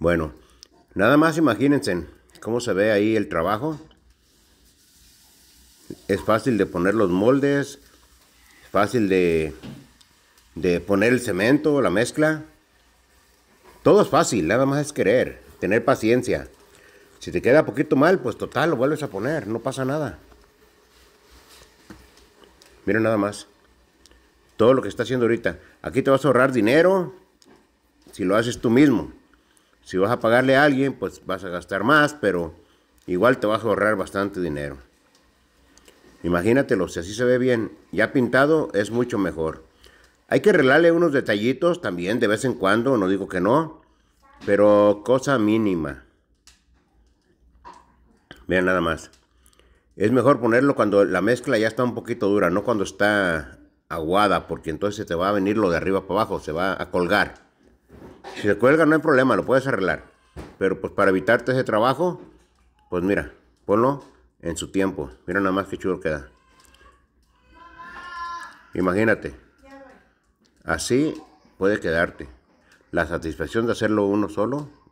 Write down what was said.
Bueno, nada más imagínense cómo se ve ahí el trabajo. Es fácil de poner los moldes, fácil de, de poner el cemento, la mezcla. Todo es fácil, nada más es querer, tener paciencia. Si te queda poquito mal, pues total, lo vuelves a poner, no pasa nada. Miren nada más. Todo lo que está haciendo ahorita. Aquí te vas a ahorrar dinero si lo haces tú mismo. Si vas a pagarle a alguien, pues vas a gastar más, pero igual te vas a ahorrar bastante dinero. Imagínatelo, si así se ve bien, ya pintado es mucho mejor. Hay que arreglarle unos detallitos también de vez en cuando, no digo que no, pero cosa mínima. Vean nada más. Es mejor ponerlo cuando la mezcla ya está un poquito dura, no cuando está aguada, porque entonces se te va a venir lo de arriba para abajo, se va a colgar. Si se cuelga no hay problema, lo puedes arreglar. Pero pues para evitarte ese trabajo, pues mira, ponlo en su tiempo. Mira nada más qué chulo queda. Imagínate. Así puede quedarte. La satisfacción de hacerlo uno solo